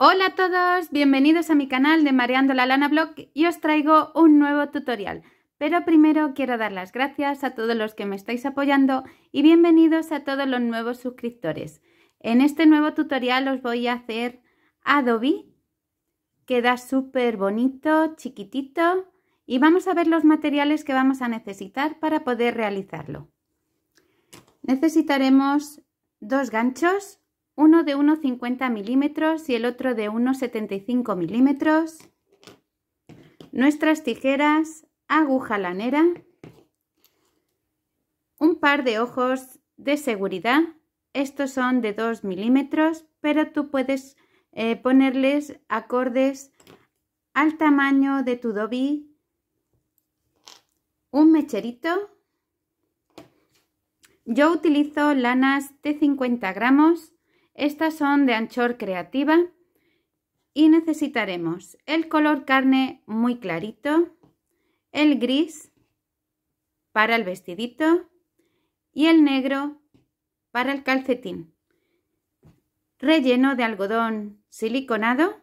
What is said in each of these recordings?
Hola a todos, bienvenidos a mi canal de Mareando la Lana Blog y os traigo un nuevo tutorial. Pero primero quiero dar las gracias a todos los que me estáis apoyando y bienvenidos a todos los nuevos suscriptores. En este nuevo tutorial os voy a hacer Adobe, queda súper bonito, chiquitito y vamos a ver los materiales que vamos a necesitar para poder realizarlo. Necesitaremos dos ganchos, uno de 1,50 milímetros y el otro de 1,75 milímetros, nuestras tijeras, aguja lanera, un par de ojos de seguridad, estos son de 2 milímetros, pero tú puedes eh, ponerles acordes al tamaño de tu dobi, un mecherito, yo utilizo lanas de 50 gramos, estas son de anchor creativa y necesitaremos el color carne muy clarito, el gris para el vestidito y el negro para el calcetín. Relleno de algodón siliconado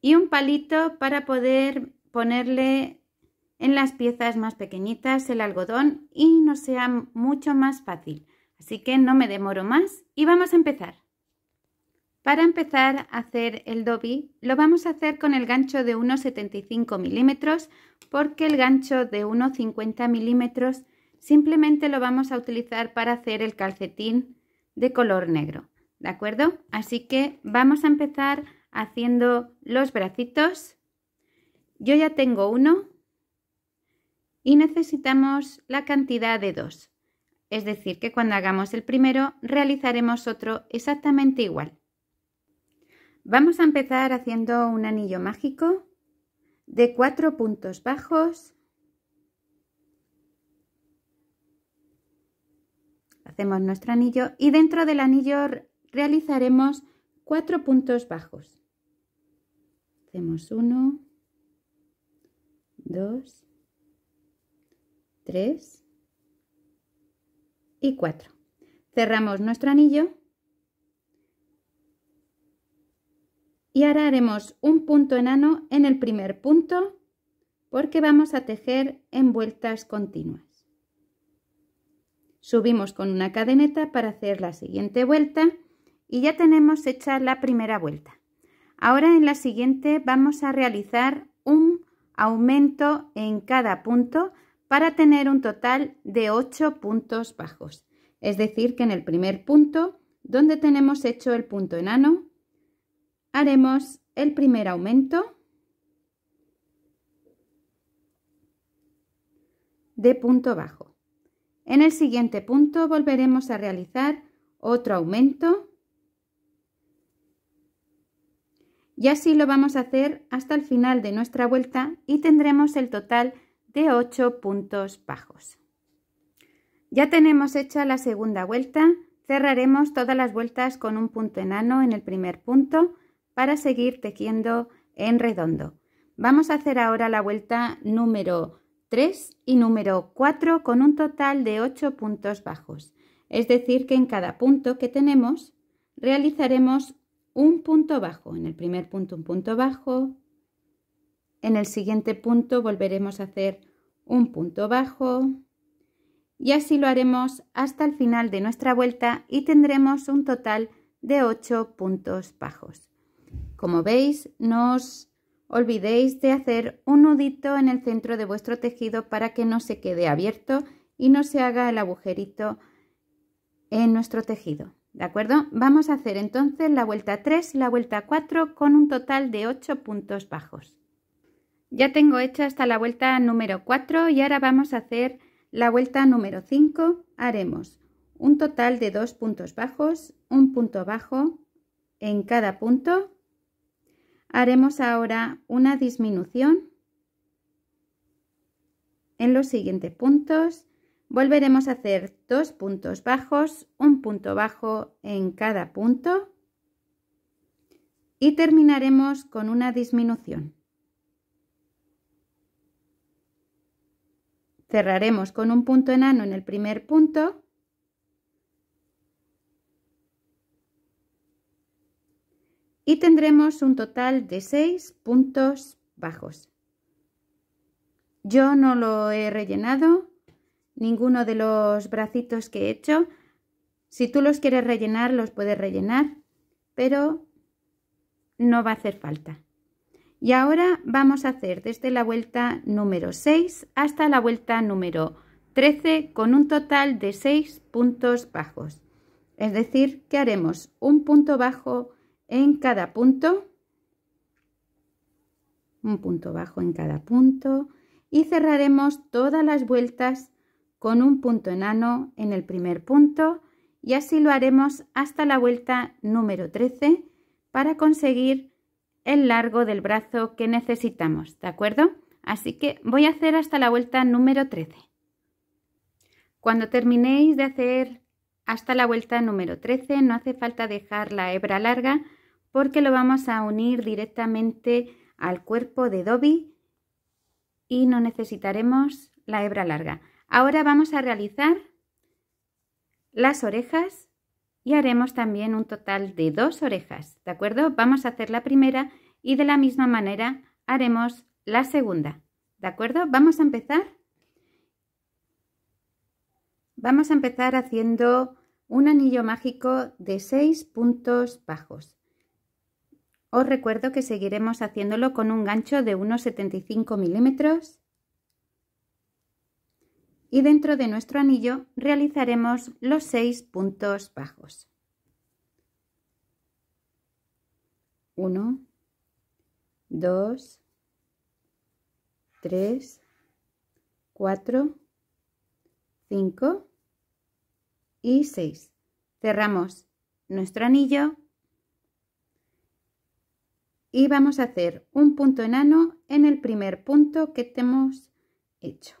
y un palito para poder ponerle en las piezas más pequeñitas el algodón y nos sea mucho más fácil. Así que no me demoro más y vamos a empezar. Para empezar a hacer el dobi lo vamos a hacer con el gancho de 1,75 milímetros porque el gancho de 1,50 milímetros simplemente lo vamos a utilizar para hacer el calcetín de color negro. ¿De acuerdo? Así que vamos a empezar haciendo los bracitos. Yo ya tengo uno y necesitamos la cantidad de dos es decir, que cuando hagamos el primero realizaremos otro exactamente igual. Vamos a empezar haciendo un anillo mágico de cuatro puntos bajos. Hacemos nuestro anillo y dentro del anillo realizaremos cuatro puntos bajos. Hacemos uno, dos, tres y 4. Cerramos nuestro anillo y ahora haremos un punto enano en el primer punto porque vamos a tejer en vueltas continuas. Subimos con una cadeneta para hacer la siguiente vuelta y ya tenemos hecha la primera vuelta. Ahora en la siguiente vamos a realizar un aumento en cada punto para tener un total de 8 puntos bajos. Es decir, que en el primer punto, donde tenemos hecho el punto enano, haremos el primer aumento de punto bajo. En el siguiente punto volveremos a realizar otro aumento y así lo vamos a hacer hasta el final de nuestra vuelta y tendremos el total de 8 puntos bajos. Ya tenemos hecha la segunda vuelta, cerraremos todas las vueltas con un punto enano en el primer punto para seguir tejiendo en redondo. Vamos a hacer ahora la vuelta número 3 y número 4 con un total de 8 puntos bajos, es decir que en cada punto que tenemos realizaremos un punto bajo, en el primer punto un punto bajo, en el siguiente punto volveremos a hacer un punto bajo y así lo haremos hasta el final de nuestra vuelta y tendremos un total de 8 puntos bajos. Como veis, no os olvidéis de hacer un nudito en el centro de vuestro tejido para que no se quede abierto y no se haga el agujerito en nuestro tejido. ¿De acuerdo? Vamos a hacer entonces la vuelta 3 y la vuelta 4 con un total de 8 puntos bajos. Ya tengo hecha hasta la vuelta número 4 y ahora vamos a hacer la vuelta número 5. Haremos un total de dos puntos bajos, un punto bajo en cada punto. Haremos ahora una disminución en los siguientes puntos. Volveremos a hacer dos puntos bajos, un punto bajo en cada punto y terminaremos con una disminución. Cerraremos con un punto enano en el primer punto. Y tendremos un total de 6 puntos bajos. Yo no lo he rellenado, ninguno de los bracitos que he hecho. Si tú los quieres rellenar, los puedes rellenar, pero no va a hacer falta. Y ahora vamos a hacer desde la vuelta número 6 hasta la vuelta número 13 con un total de 6 puntos bajos. Es decir, que haremos un punto bajo en cada punto, un punto bajo en cada punto y cerraremos todas las vueltas con un punto enano en el primer punto y así lo haremos hasta la vuelta número 13 para conseguir el largo del brazo que necesitamos, ¿de acuerdo? Así que voy a hacer hasta la vuelta número 13. Cuando terminéis de hacer hasta la vuelta número 13 no hace falta dejar la hebra larga porque lo vamos a unir directamente al cuerpo de Dobby y no necesitaremos la hebra larga. Ahora vamos a realizar las orejas y haremos también un total de dos orejas, ¿de acuerdo? Vamos a hacer la primera y de la misma manera haremos la segunda, ¿de acuerdo? Vamos a empezar. Vamos a empezar haciendo un anillo mágico de seis puntos bajos. Os recuerdo que seguiremos haciéndolo con un gancho de unos 75 milímetros y dentro de nuestro anillo realizaremos los seis puntos bajos. 1, 2, 3, 4, 5 y 6. Cerramos nuestro anillo y vamos a hacer un punto enano en el primer punto que hemos hecho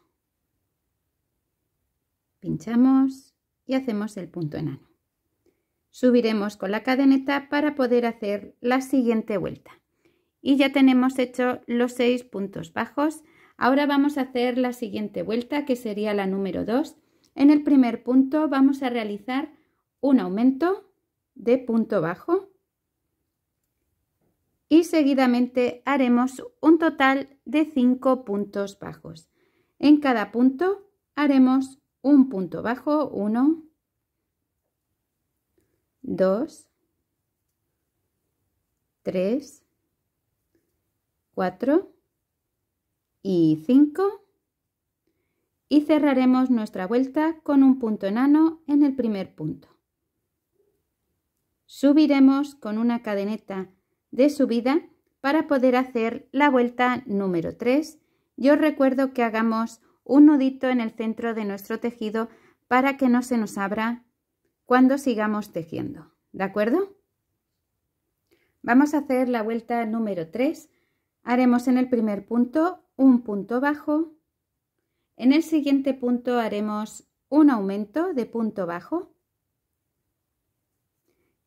pinchamos y hacemos el punto enano. Subiremos con la cadeneta para poder hacer la siguiente vuelta. Y ya tenemos hecho los seis puntos bajos. Ahora vamos a hacer la siguiente vuelta que sería la número 2. En el primer punto vamos a realizar un aumento de punto bajo y seguidamente haremos un total de 5 puntos bajos. En cada punto haremos un punto bajo, 1, 2, 3, 4 y 5 y cerraremos nuestra vuelta con un punto enano en el primer punto. Subiremos con una cadeneta de subida para poder hacer la vuelta número 3. Yo recuerdo que hagamos un nudito en el centro de nuestro tejido para que no se nos abra cuando sigamos tejiendo. ¿De acuerdo? Vamos a hacer la vuelta número 3. Haremos en el primer punto un punto bajo. En el siguiente punto haremos un aumento de punto bajo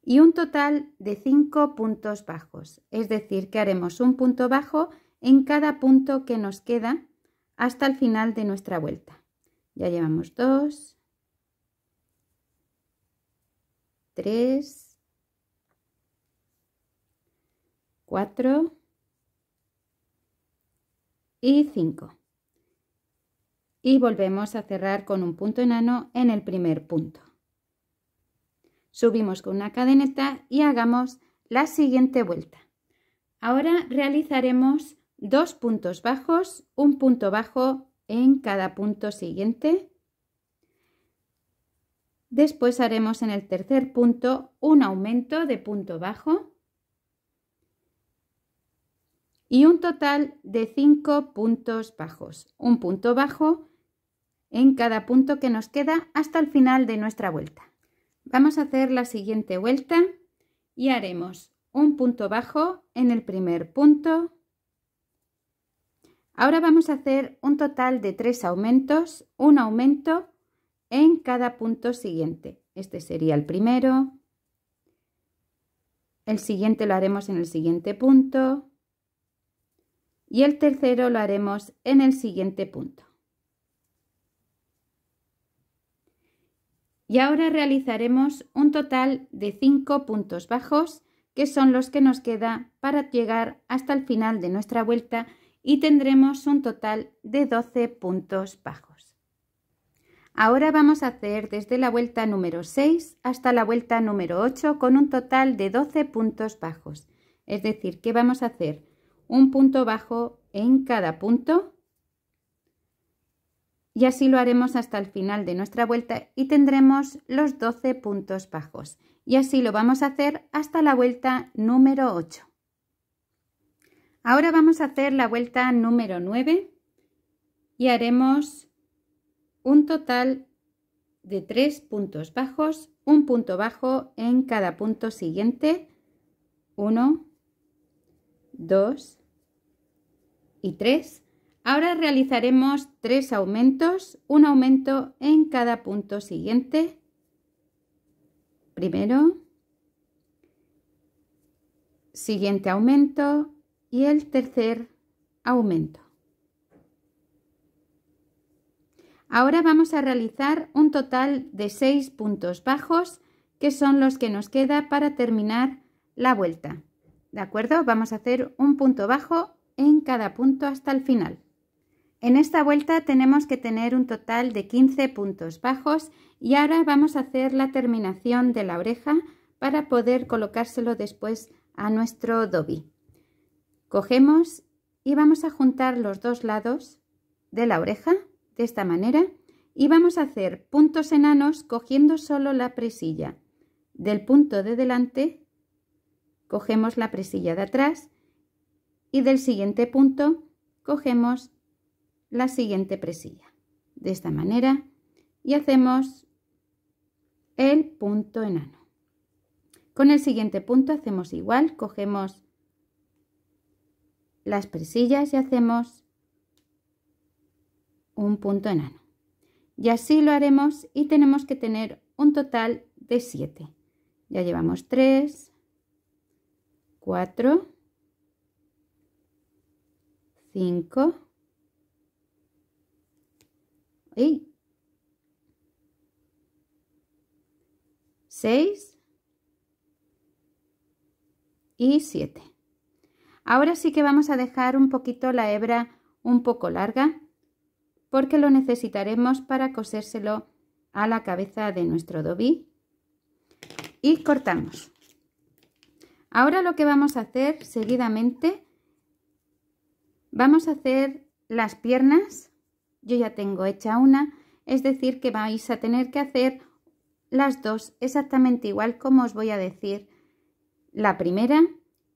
y un total de 5 puntos bajos, es decir, que haremos un punto bajo en cada punto que nos queda hasta el final de nuestra vuelta. Ya llevamos 2, 3, 4 y 5. Y volvemos a cerrar con un punto enano en el primer punto. Subimos con una cadeneta y hagamos la siguiente vuelta. Ahora realizaremos dos puntos bajos, un punto bajo en cada punto siguiente. Después haremos en el tercer punto un aumento de punto bajo y un total de 5 puntos bajos, un punto bajo en cada punto que nos queda hasta el final de nuestra vuelta. Vamos a hacer la siguiente vuelta y haremos un punto bajo en el primer punto, Ahora vamos a hacer un total de tres aumentos, un aumento en cada punto siguiente. Este sería el primero, el siguiente lo haremos en el siguiente punto y el tercero lo haremos en el siguiente punto. Y ahora realizaremos un total de cinco puntos bajos, que son los que nos queda para llegar hasta el final de nuestra vuelta y tendremos un total de 12 puntos bajos. Ahora vamos a hacer desde la vuelta número 6 hasta la vuelta número 8 con un total de 12 puntos bajos. Es decir, que vamos a hacer un punto bajo en cada punto y así lo haremos hasta el final de nuestra vuelta y tendremos los 12 puntos bajos. Y así lo vamos a hacer hasta la vuelta número 8. Ahora vamos a hacer la vuelta número 9 y haremos un total de 3 puntos bajos, un punto bajo en cada punto siguiente, 1, 2 y 3. Ahora realizaremos 3 aumentos, un aumento en cada punto siguiente, primero, siguiente aumento, y el tercer aumento. Ahora vamos a realizar un total de 6 puntos bajos que son los que nos queda para terminar la vuelta. ¿De acuerdo? Vamos a hacer un punto bajo en cada punto hasta el final. En esta vuelta tenemos que tener un total de 15 puntos bajos y ahora vamos a hacer la terminación de la oreja para poder colocárselo después a nuestro dobi. Cogemos y vamos a juntar los dos lados de la oreja de esta manera y vamos a hacer puntos enanos cogiendo solo la presilla. Del punto de delante cogemos la presilla de atrás y del siguiente punto cogemos la siguiente presilla. De esta manera y hacemos el punto enano. Con el siguiente punto hacemos igual, cogemos las presillas y hacemos un punto enano. Y así lo haremos y tenemos que tener un total de 7. Ya llevamos 3, 4, 5 y 6 y 7. Ahora sí que vamos a dejar un poquito la hebra un poco larga porque lo necesitaremos para cosérselo a la cabeza de nuestro dobí y cortamos. Ahora lo que vamos a hacer seguidamente, vamos a hacer las piernas, yo ya tengo hecha una, es decir que vais a tener que hacer las dos exactamente igual como os voy a decir la primera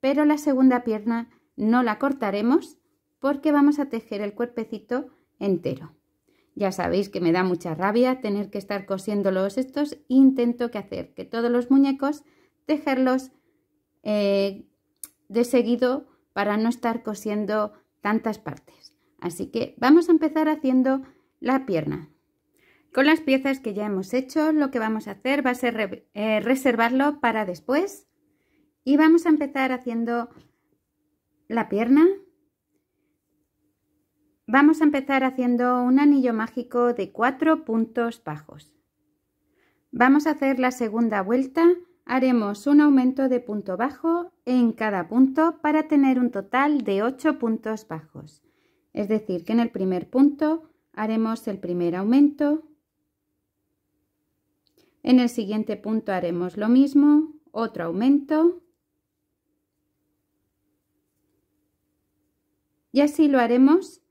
pero la segunda pierna no la cortaremos porque vamos a tejer el cuerpecito entero. Ya sabéis que me da mucha rabia tener que estar cosiendo los estos. Intento que hacer que todos los muñecos tejerlos eh, de seguido para no estar cosiendo tantas partes. Así que vamos a empezar haciendo la pierna. Con las piezas que ya hemos hecho, lo que vamos a hacer va a ser eh, reservarlo para después y vamos a empezar haciendo la pierna. Vamos a empezar haciendo un anillo mágico de cuatro puntos bajos. Vamos a hacer la segunda vuelta, haremos un aumento de punto bajo en cada punto para tener un total de 8 puntos bajos. Es decir, que en el primer punto haremos el primer aumento, en el siguiente punto haremos lo mismo, otro aumento, y así lo haremos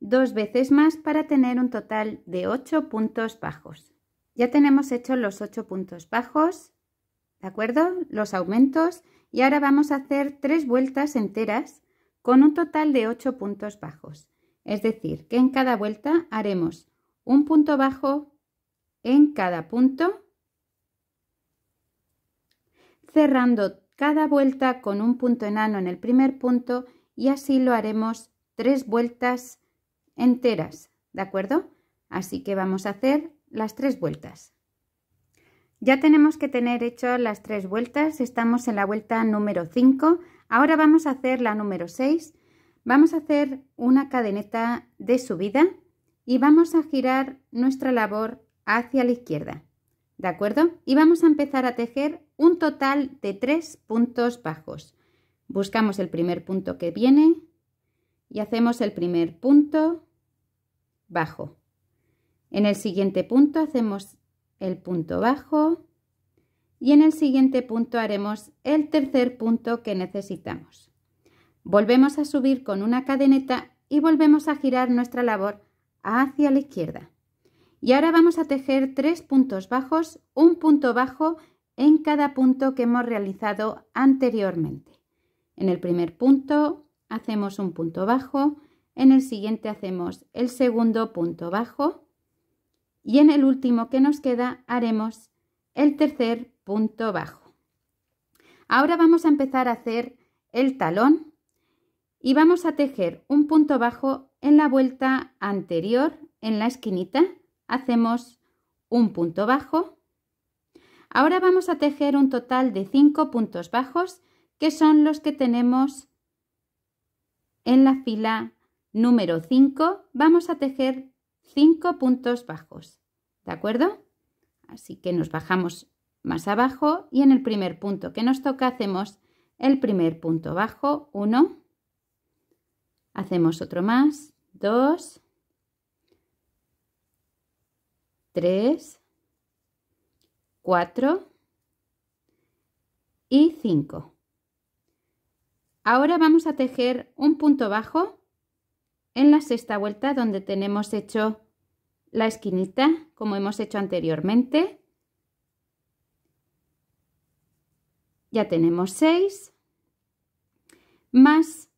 dos veces más para tener un total de 8 puntos bajos. Ya tenemos hechos los 8 puntos bajos, ¿de acuerdo? Los aumentos y ahora vamos a hacer tres vueltas enteras con un total de 8 puntos bajos. Es decir, que en cada vuelta haremos un punto bajo en cada punto, cerrando cada vuelta con un punto enano en el primer punto y así lo haremos tres vueltas enteras, ¿de acuerdo? Así que vamos a hacer las tres vueltas. Ya tenemos que tener hecho las tres vueltas, estamos en la vuelta número 5, ahora vamos a hacer la número 6, vamos a hacer una cadeneta de subida y vamos a girar nuestra labor hacia la izquierda, ¿de acuerdo? Y vamos a empezar a tejer un total de tres puntos bajos. Buscamos el primer punto que viene y hacemos el primer punto bajo. En el siguiente punto hacemos el punto bajo y en el siguiente punto haremos el tercer punto que necesitamos. Volvemos a subir con una cadeneta y volvemos a girar nuestra labor hacia la izquierda. Y ahora vamos a tejer tres puntos bajos, un punto bajo en cada punto que hemos realizado anteriormente. En el primer punto hacemos un punto bajo, en el siguiente hacemos el segundo punto bajo y en el último que nos queda haremos el tercer punto bajo. Ahora vamos a empezar a hacer el talón y vamos a tejer un punto bajo en la vuelta anterior, en la esquinita, hacemos un punto bajo. Ahora vamos a tejer un total de cinco puntos bajos que son los que tenemos en la fila número 5, vamos a tejer 5 puntos bajos, ¿de acuerdo? Así que nos bajamos más abajo y en el primer punto que nos toca hacemos el primer punto bajo, 1, hacemos otro más, 2, 3, 4 y 5. Ahora vamos a tejer un punto bajo en la sexta vuelta donde tenemos hecho la esquinita como hemos hecho anteriormente. Ya tenemos 6 más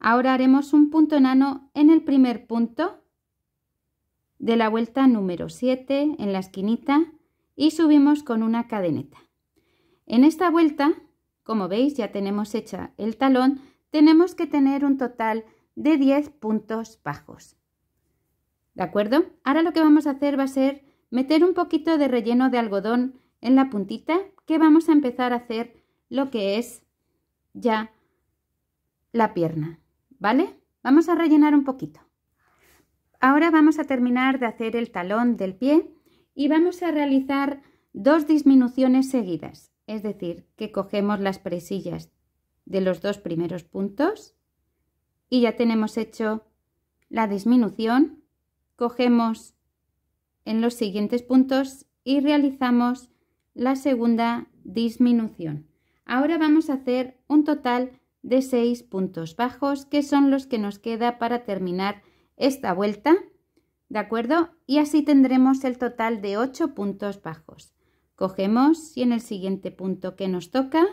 ahora haremos un punto enano en el primer punto de la vuelta número 7 en la esquinita y subimos con una cadeneta. En esta vuelta como veis, ya tenemos hecha el talón, tenemos que tener un total de 10 puntos bajos. ¿De acuerdo? Ahora lo que vamos a hacer va a ser meter un poquito de relleno de algodón en la puntita que vamos a empezar a hacer lo que es ya la pierna, ¿vale? Vamos a rellenar un poquito. Ahora vamos a terminar de hacer el talón del pie y vamos a realizar dos disminuciones seguidas es decir, que cogemos las presillas de los dos primeros puntos y ya tenemos hecho la disminución, cogemos en los siguientes puntos y realizamos la segunda disminución. Ahora vamos a hacer un total de seis puntos bajos que son los que nos queda para terminar esta vuelta, ¿de acuerdo? Y así tendremos el total de ocho puntos bajos. Cogemos y en el siguiente punto que nos toca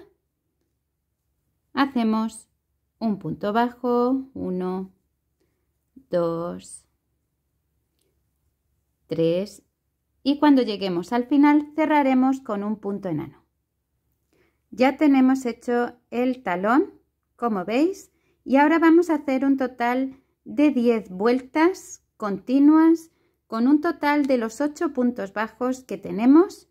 hacemos un punto bajo, 1, 2, 3 y cuando lleguemos al final cerraremos con un punto enano. Ya tenemos hecho el talón, como veis, y ahora vamos a hacer un total de 10 vueltas continuas con un total de los 8 puntos bajos que tenemos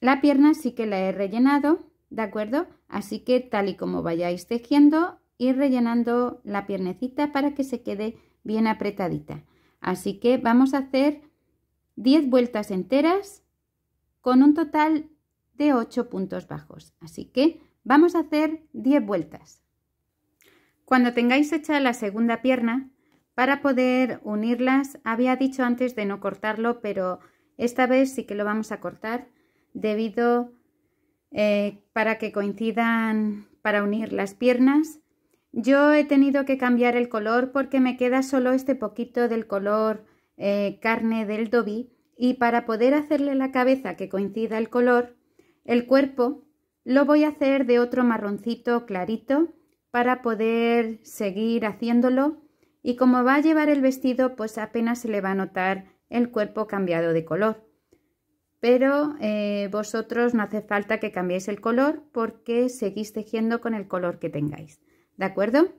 la pierna sí que la he rellenado, ¿de acuerdo? Así que tal y como vayáis tejiendo, ir rellenando la piernecita para que se quede bien apretadita. Así que vamos a hacer 10 vueltas enteras con un total de 8 puntos bajos. Así que vamos a hacer 10 vueltas. Cuando tengáis hecha la segunda pierna, para poder unirlas, había dicho antes de no cortarlo, pero esta vez sí que lo vamos a cortar debido eh, para que coincidan para unir las piernas. Yo he tenido que cambiar el color porque me queda solo este poquito del color eh, carne del dobby y para poder hacerle la cabeza que coincida el color, el cuerpo lo voy a hacer de otro marroncito clarito para poder seguir haciéndolo y como va a llevar el vestido pues apenas se le va a notar el cuerpo cambiado de color pero eh, vosotros no hace falta que cambiéis el color porque seguís tejiendo con el color que tengáis, ¿de acuerdo?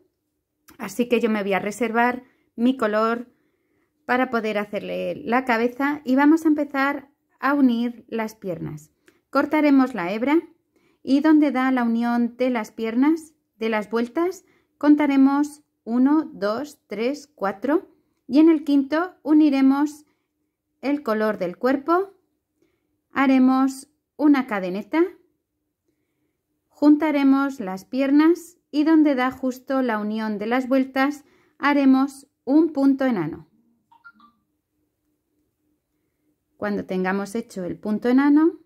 Así que yo me voy a reservar mi color para poder hacerle la cabeza y vamos a empezar a unir las piernas. Cortaremos la hebra y donde da la unión de las piernas, de las vueltas, contaremos 1, 2, 3, 4 y en el quinto uniremos el color del cuerpo haremos una cadeneta, juntaremos las piernas y donde da justo la unión de las vueltas haremos un punto enano. Cuando tengamos hecho el punto enano,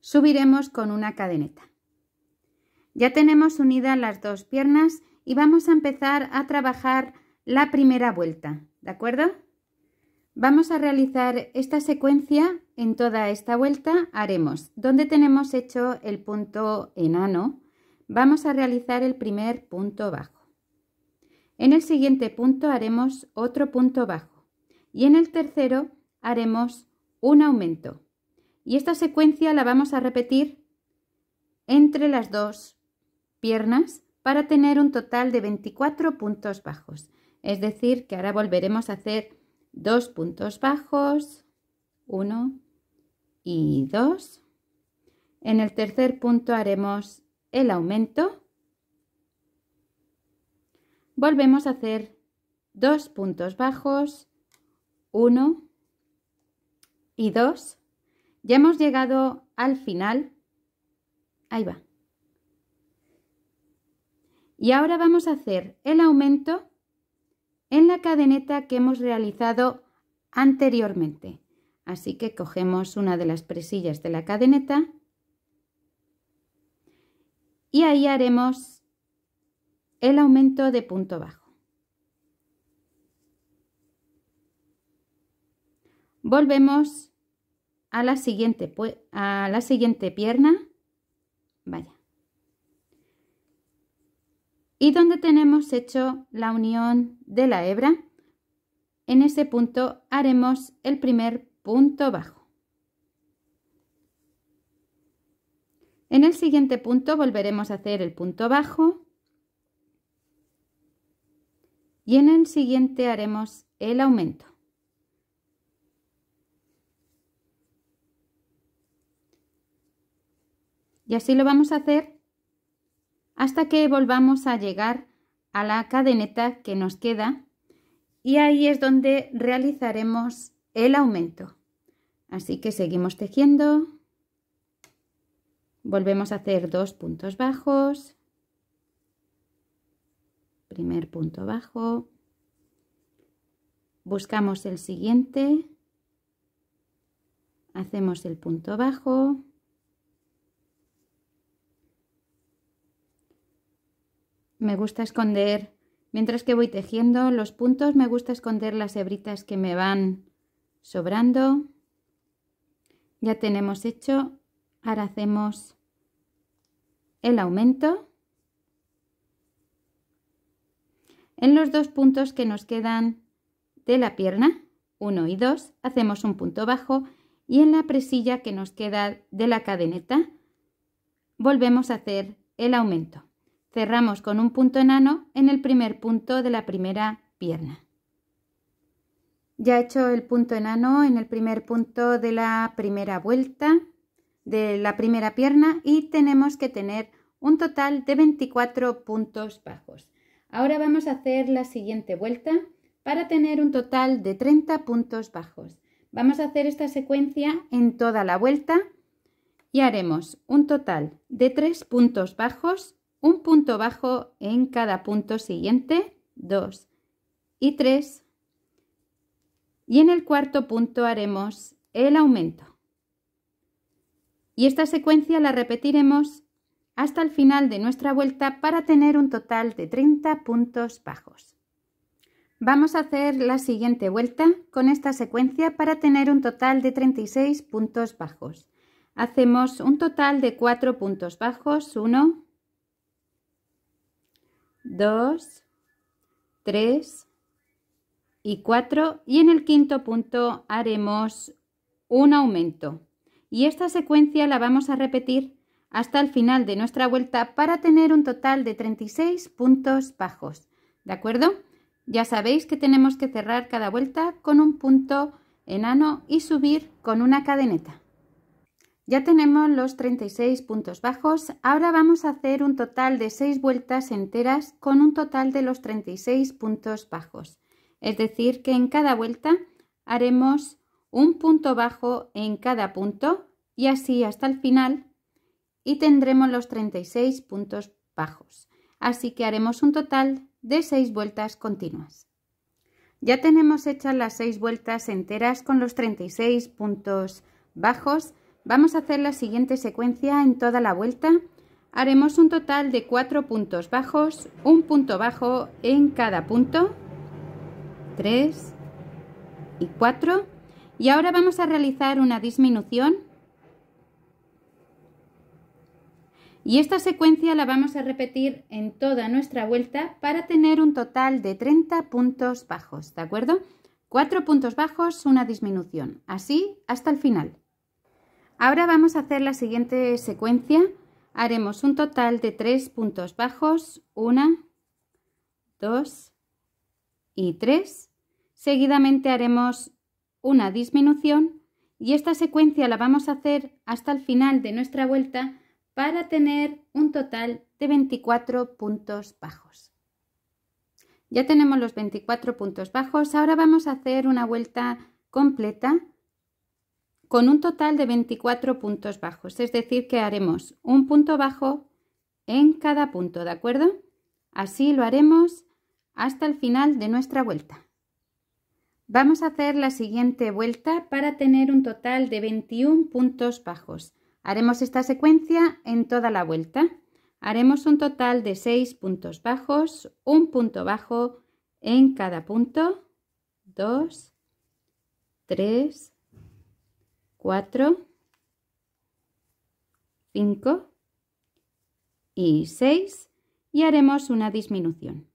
subiremos con una cadeneta. Ya tenemos unidas las dos piernas y vamos a empezar a trabajar la primera vuelta, ¿de acuerdo? Vamos a realizar esta secuencia en toda esta vuelta. Haremos donde tenemos hecho el punto enano, vamos a realizar el primer punto bajo. En el siguiente punto haremos otro punto bajo y en el tercero haremos un aumento. Y esta secuencia la vamos a repetir entre las dos piernas para tener un total de 24 puntos bajos. Es decir, que ahora volveremos a hacer dos puntos bajos, uno y dos. En el tercer punto haremos el aumento. Volvemos a hacer dos puntos bajos, uno y dos. Ya hemos llegado al final. Ahí va. Y ahora vamos a hacer el aumento en la cadeneta que hemos realizado anteriormente. Así que cogemos una de las presillas de la cadeneta y ahí haremos el aumento de punto bajo. Volvemos a la siguiente, a la siguiente pierna. Vaya y donde tenemos hecho la unión de la hebra, en ese punto haremos el primer punto bajo. En el siguiente punto volveremos a hacer el punto bajo y en el siguiente haremos el aumento. Y así lo vamos a hacer hasta que volvamos a llegar a la cadeneta que nos queda y ahí es donde realizaremos el aumento. Así que seguimos tejiendo, volvemos a hacer dos puntos bajos, primer punto bajo, buscamos el siguiente, hacemos el punto bajo, me gusta esconder, mientras que voy tejiendo los puntos, me gusta esconder las hebritas que me van sobrando. Ya tenemos hecho, ahora hacemos el aumento. En los dos puntos que nos quedan de la pierna, uno y dos, hacemos un punto bajo y en la presilla que nos queda de la cadeneta, volvemos a hacer el aumento. Cerramos con un punto enano en el primer punto de la primera pierna. Ya he hecho el punto enano en el primer punto de la primera vuelta de la primera pierna y tenemos que tener un total de 24 puntos bajos. Ahora vamos a hacer la siguiente vuelta para tener un total de 30 puntos bajos. Vamos a hacer esta secuencia en toda la vuelta y haremos un total de 3 puntos bajos un punto bajo en cada punto siguiente, 2 y 3. Y en el cuarto punto haremos el aumento. Y esta secuencia la repetiremos hasta el final de nuestra vuelta para tener un total de 30 puntos bajos. Vamos a hacer la siguiente vuelta con esta secuencia para tener un total de 36 puntos bajos. Hacemos un total de 4 puntos bajos, 1, 2, 3 y 4 y en el quinto punto haremos un aumento. Y esta secuencia la vamos a repetir hasta el final de nuestra vuelta para tener un total de 36 puntos bajos. ¿De acuerdo? Ya sabéis que tenemos que cerrar cada vuelta con un punto enano y subir con una cadeneta. Ya tenemos los 36 puntos bajos, ahora vamos a hacer un total de 6 vueltas enteras con un total de los 36 puntos bajos. Es decir, que en cada vuelta haremos un punto bajo en cada punto y así hasta el final y tendremos los 36 puntos bajos. Así que haremos un total de 6 vueltas continuas. Ya tenemos hechas las 6 vueltas enteras con los 36 puntos bajos Vamos a hacer la siguiente secuencia en toda la vuelta. Haremos un total de cuatro puntos bajos, un punto bajo en cada punto, 3 y 4. Y ahora vamos a realizar una disminución. Y esta secuencia la vamos a repetir en toda nuestra vuelta para tener un total de 30 puntos bajos, ¿de acuerdo? 4 puntos bajos, una disminución, así hasta el final. Ahora vamos a hacer la siguiente secuencia. Haremos un total de tres puntos bajos, 1 dos y tres. Seguidamente haremos una disminución y esta secuencia la vamos a hacer hasta el final de nuestra vuelta para tener un total de 24 puntos bajos. Ya tenemos los 24 puntos bajos, ahora vamos a hacer una vuelta completa con un total de 24 puntos bajos, es decir, que haremos un punto bajo en cada punto, ¿de acuerdo? Así lo haremos hasta el final de nuestra vuelta. Vamos a hacer la siguiente vuelta para tener un total de 21 puntos bajos. Haremos esta secuencia en toda la vuelta. Haremos un total de 6 puntos bajos, un punto bajo en cada punto, 2, 3, 4, 5 y 6 y haremos una disminución.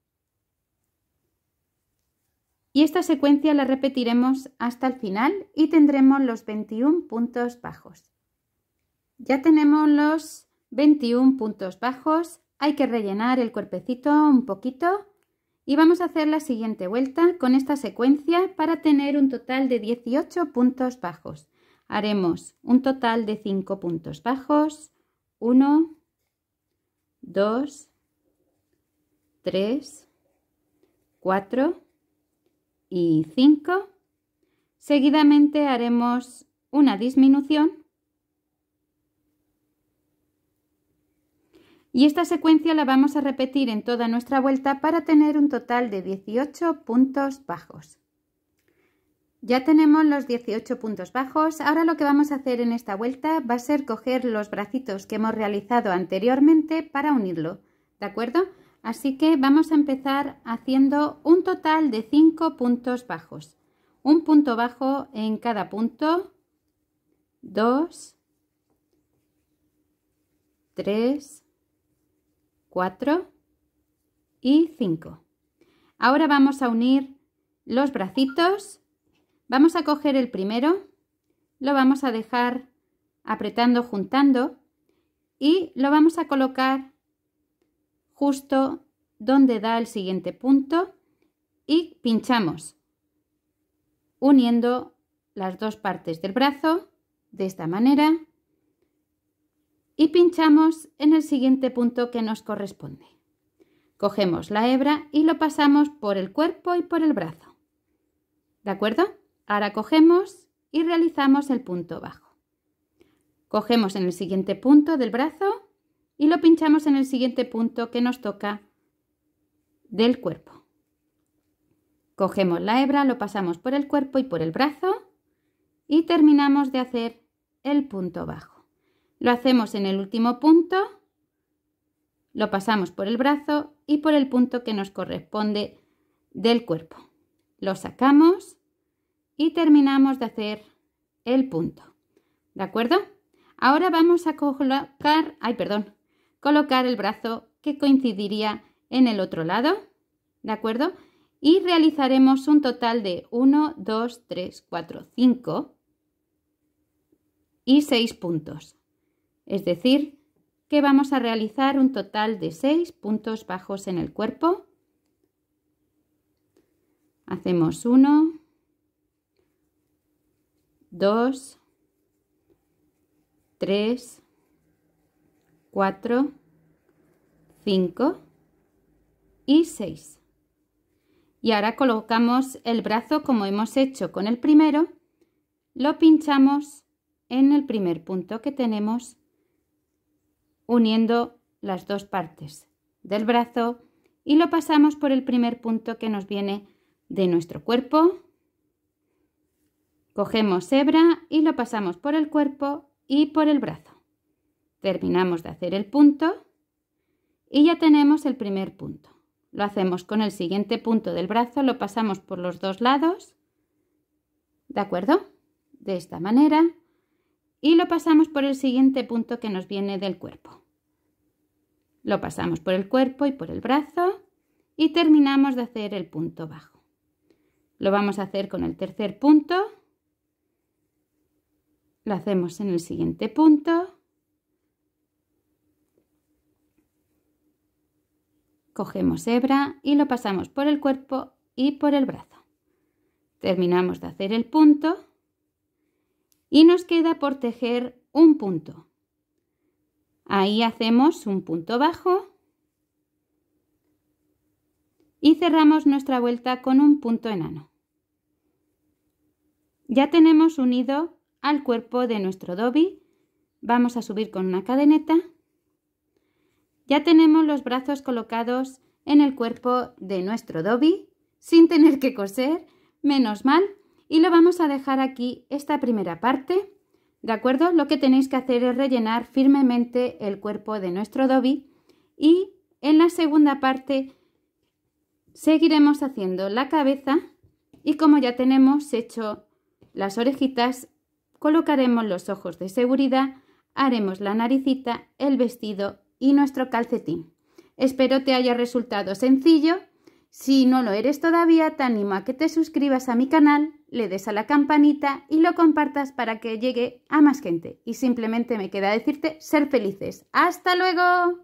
Y esta secuencia la repetiremos hasta el final y tendremos los 21 puntos bajos. Ya tenemos los 21 puntos bajos, hay que rellenar el cuerpecito un poquito y vamos a hacer la siguiente vuelta con esta secuencia para tener un total de 18 puntos bajos. Haremos un total de 5 puntos bajos. 1, 2, 3, 4 y 5. Seguidamente haremos una disminución. Y esta secuencia la vamos a repetir en toda nuestra vuelta para tener un total de 18 puntos bajos. Ya tenemos los 18 puntos bajos, ahora lo que vamos a hacer en esta vuelta va a ser coger los bracitos que hemos realizado anteriormente para unirlo, ¿de acuerdo? Así que vamos a empezar haciendo un total de 5 puntos bajos. Un punto bajo en cada punto, 2, 3, 4 y 5. Ahora vamos a unir los bracitos Vamos a coger el primero, lo vamos a dejar apretando, juntando y lo vamos a colocar justo donde da el siguiente punto y pinchamos uniendo las dos partes del brazo de esta manera y pinchamos en el siguiente punto que nos corresponde. Cogemos la hebra y lo pasamos por el cuerpo y por el brazo. ¿De acuerdo? Ahora cogemos y realizamos el punto bajo. Cogemos en el siguiente punto del brazo y lo pinchamos en el siguiente punto que nos toca del cuerpo. Cogemos la hebra, lo pasamos por el cuerpo y por el brazo y terminamos de hacer el punto bajo. Lo hacemos en el último punto, lo pasamos por el brazo y por el punto que nos corresponde del cuerpo. Lo sacamos y terminamos de hacer el punto. ¿De acuerdo? Ahora vamos a colocar, ay, perdón, colocar el brazo que coincidiría en el otro lado, ¿de acuerdo? Y realizaremos un total de 1, 2, 3, 4, 5 y 6 puntos. Es decir, que vamos a realizar un total de 6 puntos bajos en el cuerpo. Hacemos 1, 2, 3, 4, 5 y 6. Y ahora colocamos el brazo como hemos hecho con el primero, lo pinchamos en el primer punto que tenemos uniendo las dos partes del brazo y lo pasamos por el primer punto que nos viene de nuestro cuerpo Cogemos hebra y lo pasamos por el cuerpo y por el brazo. Terminamos de hacer el punto y ya tenemos el primer punto. Lo hacemos con el siguiente punto del brazo, lo pasamos por los dos lados, ¿de acuerdo? De esta manera y lo pasamos por el siguiente punto que nos viene del cuerpo. Lo pasamos por el cuerpo y por el brazo y terminamos de hacer el punto bajo. Lo vamos a hacer con el tercer punto lo hacemos en el siguiente punto cogemos hebra y lo pasamos por el cuerpo y por el brazo terminamos de hacer el punto y nos queda por tejer un punto ahí hacemos un punto bajo y cerramos nuestra vuelta con un punto enano ya tenemos unido al cuerpo de nuestro doby Vamos a subir con una cadeneta. Ya tenemos los brazos colocados en el cuerpo de nuestro doby sin tener que coser, menos mal. Y lo vamos a dejar aquí esta primera parte. ¿De acuerdo? Lo que tenéis que hacer es rellenar firmemente el cuerpo de nuestro doby y en la segunda parte seguiremos haciendo la cabeza y como ya tenemos hecho las orejitas, colocaremos los ojos de seguridad, haremos la naricita, el vestido y nuestro calcetín. Espero te haya resultado sencillo. Si no lo eres todavía, te animo a que te suscribas a mi canal, le des a la campanita y lo compartas para que llegue a más gente. Y simplemente me queda decirte ser felices. ¡Hasta luego!